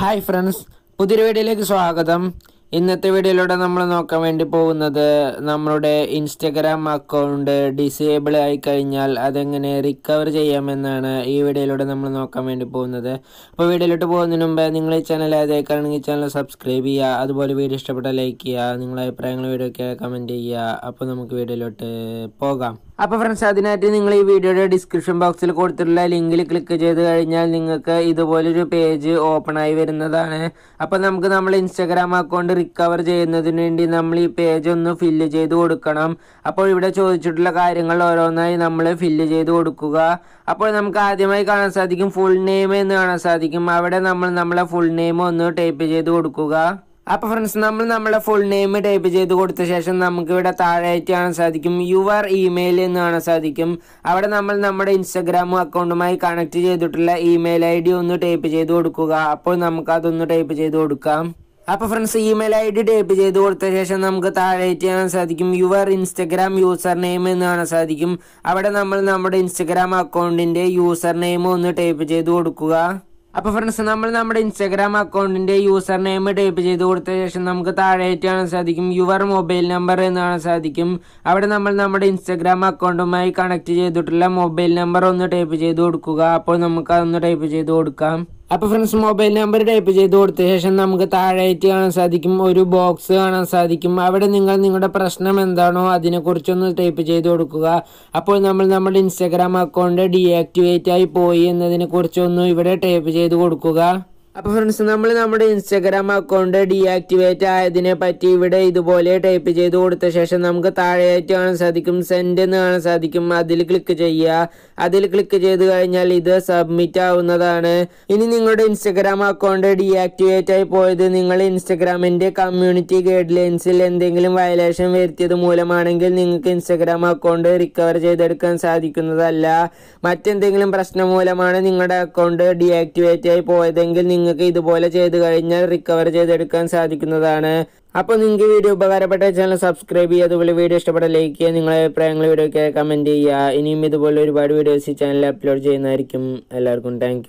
hi friends പുതിയ വീഡിയോയിലേക്ക് സ്വാഗതം ഇന്നത്തെ വീഡിയോയിലൂടെ നമ്മൾ നോക്കാൻ വേണ്ടി പോകുന്നത് നമ്മളുടെ ഇൻസ്റ്റഗ്രാം അക്കൗണ്ട് ഡിസേബിൾ ആയി കഴിഞ്ഞാൽ അതെങ്ങനെ റിക്കവർ ചെയ്യാമെന്നാണ് ഈ വീഡിയോയിലൂടെ നമ്മൾ നോക്കാൻ വേണ്ടി പോകുന്നത് അപ്പോൾ വീഡിയോയിലോട്ട് പോകുന്നതിന് മുമ്പ് നിങ്ങൾ ഈ ചാനൽ ഏതായിക്കാണെങ്കിൽ ചാനൽ സബ്സ്ക്രൈബ് ചെയ്യുക അതുപോലെ വീഡിയോ ഇഷ്ടപ്പെട്ടാൽ ലൈക്ക് ചെയ്യുക നിങ്ങളുടെ അഭിപ്രായങ്ങൾ വീഡിയോ ഒക്കെ കമൻറ്റ് ചെയ്യുക അപ്പോൾ നമുക്ക് വീഡിയോയിലോട്ട് പോകാം അപ്പോൾ ഫ്രണ്ട്സ് അതിനായിട്ട് നിങ്ങൾ ഈ വീഡിയോയുടെ ഡിസ്ക്രിപ്ഷൻ ബോക്സിൽ കൊടുത്തിട്ടുള്ള ലിങ്കിൽ ക്ലിക്ക് ചെയ്ത് കഴിഞ്ഞാൽ നിങ്ങൾക്ക് ഇതുപോലൊരു പേജ് ഓപ്പൺ ആയി വരുന്നതാണ് അപ്പോൾ നമുക്ക് നമ്മൾ ഇൻസ്റ്റാഗ്രാം അക്കൗണ്ട് റിക്കവർ ചെയ്യുന്നതിന് വേണ്ടി നമ്മൾ ഈ പേജ് ഒന്ന് ഫില്ല് ചെയ്ത് കൊടുക്കണം അപ്പോൾ ഇവിടെ ചോദിച്ചിട്ടുള്ള കാര്യങ്ങൾ ഓരോന്നായി നമ്മൾ ഫില്ല് ചെയ്ത് കൊടുക്കുക അപ്പോൾ നമുക്ക് ആദ്യമായി കാണാൻ സാധിക്കും ഫുൾ നെയിം എന്ന് കാണാൻ സാധിക്കും അവിടെ നമ്മൾ നമ്മളെ ഫുൾ നെയിം ഒന്ന് ടൈപ്പ് ചെയ്ത് കൊടുക്കുക അപ്പോൾ ഫ്രണ്ട്സ് നമ്മൾ നമ്മുടെ ഫുൾ നെയിം ടൈപ്പ് ചെയ്ത് കൊടുത്ത ശേഷം നമുക്ക് ഇവിടെ താഴെയായിട്ട് കാണാൻ സാധിക്കും യുവർ ഇമെയിൽ എന്ന് കാണാൻ സാധിക്കും അവിടെ നമ്മൾ നമ്മുടെ ഇൻസ്റ്റഗ്രാം അക്കൗണ്ടുമായി കണക്ട് ചെയ്തിട്ടുള്ള ഇമെയിൽ ഐ ഡി ഒന്ന് ടൈപ്പ് ചെയ്ത് കൊടുക്കുക അപ്പോൾ നമുക്ക് അതൊന്ന് ടൈപ്പ് ചെയ്ത് കൊടുക്കാം അപ്പോൾ ഫ്രണ്ട്സ് ഇമെയിൽ ഐ ഡി ടൈപ്പ് ചെയ്ത് കൊടുത്ത ശേഷം നമുക്ക് താഴേറ്റ് കാണാൻ സാധിക്കും യുവർ ഇൻസ്റ്റഗ്രാം യൂസർ നെയിം എന്ന് കാണാൻ സാധിക്കും അവിടെ നമ്മൾ നമ്മുടെ ഇൻസ്റ്റഗ്രാം അക്കൗണ്ടിന്റെ യൂസർ നെയിം ഒന്ന് ടൈപ്പ് ചെയ്ത് കൊടുക്കുക അപ്പോൾ ഫ്രണ്ട്സ് നമ്മൾ നമ്മുടെ ഇൻസ്റ്റാഗ്രാം അക്കൗണ്ടിന്റെ യൂസർ നെയിം ടൈപ്പ് ചെയ്ത് കൊടുത്ത ശേഷം നമുക്ക് താഴേറ്റ് കാണാൻ സാധിക്കും യുവർ മൊബൈൽ നമ്പർ എന്ന് കാണാൻ സാധിക്കും അവിടെ നമ്മൾ നമ്മുടെ ഇൻസ്റ്റാഗ്രാം അക്കൗണ്ടുമായി കണക്ട് ചെയ്തിട്ടുള്ള മൊബൈൽ നമ്പർ ഒന്ന് ടൈപ്പ് ചെയ്ത് കൊടുക്കുക അപ്പോൾ നമുക്ക് അതൊന്ന് ടൈപ്പ് ചെയ്ത് കൊടുക്കാം അപ്പോൾ ഫ്രണ്ട്സ് മൊബൈൽ നമ്പർ ടൈപ്പ് ചെയ്ത് കൊടുത്ത ശേഷം നമുക്ക് താഴെയായിട്ട് കാണാൻ സാധിക്കും ഒരു ബോക്സ് കാണാൻ സാധിക്കും അവിടെ നിങ്ങൾ നിങ്ങളുടെ പ്രശ്നം എന്താണോ അതിനെക്കുറിച്ചൊന്ന് ടൈപ്പ് ചെയ്ത് കൊടുക്കുക അപ്പോൾ നമ്മൾ നമ്മുടെ ഇൻസ്റ്റഗ്രാം അക്കൗണ്ട് ഡീആക്ടിവേറ്റ് ആയി പോയി എന്നതിനെക്കുറിച്ചൊന്ന് ഇവിടെ ടൈപ്പ് ചെയ്ത് കൊടുക്കുക അപ്പോൾ ഫ്രണ്ട്സ് നമ്മൾ നമ്മുടെ ഇൻസ്റ്റഗ്രാം അക്കൗണ്ട് ഡീആക്ടിവേറ്റ് ആയതിനെ പറ്റി ഇവിടെ ഇതുപോലെ ടൈപ്പ് ചെയ്ത് കൊടുത്ത ശേഷം നമുക്ക് താഴെയായിട്ട് കാണാൻ സാധിക്കും സെൻഡ് എന്ന് കാണാൻ സാധിക്കും അതിൽ ക്ലിക്ക് ചെയ്യുക അതിൽ ക്ലിക്ക് ചെയ്ത് കഴിഞ്ഞാൽ ഇത് സബ്മിറ്റ് ആവുന്നതാണ് ഇനി നിങ്ങളുടെ ഇൻസ്റ്റഗ്രാം അക്കൗണ്ട് ഡീആക്ടിവേറ്റ് ആയി പോയത് നിങ്ങൾ ഇൻസ്റ്റഗ്രാമിൻ്റെ കമ്മ്യൂണിറ്റി ഗൈഡ് ലൈൻസിൽ എന്തെങ്കിലും വയലേഷൻ വരുത്തിയത് മൂലമാണെങ്കിൽ നിങ്ങൾക്ക് ഇൻസ്റ്റഗ്രാം അക്കൗണ്ട് റിക്കവർ ചെയ്തെടുക്കാൻ സാധിക്കുന്നതല്ല മറ്റെന്തെങ്കിലും പ്രശ്നം മൂലമാണ് നിങ്ങളുടെ അക്കൗണ്ട് ഡീആക്ടിവേറ്റ് ആയി പോയതെങ്കിൽ നിങ്ങൾക്ക് ഇതുപോലെ ചെയ്ത് കഴിഞ്ഞാൽ റിക്കവർ ചെയ്തെടുക്കാൻ സാധിക്കുന്നതാണ് അപ്പോൾ നിങ്ങൾക്ക് വീഡിയോ ഉപകാരപ്പെട്ട ചാനൽ സബ്സ്ക്രൈബ് ചെയ്യുക അതുപോലെ വീഡിയോ ഇഷ്ടപ്പെട്ട ലൈക്ക് ചെയ്യുക നിങ്ങളെ അഭിപ്രായങ്ങൾ വീഡിയോയ്ക്ക് കമൻറ്റ് ചെയ്യുക ഇനിയും ഇതുപോലെ ഒരുപാട് വീഡിയോസ് ഈ ചാനലിൽ അപ്ലോഡ് ചെയ്യുന്നതായിരിക്കും എല്ലാവർക്കും താങ്ക്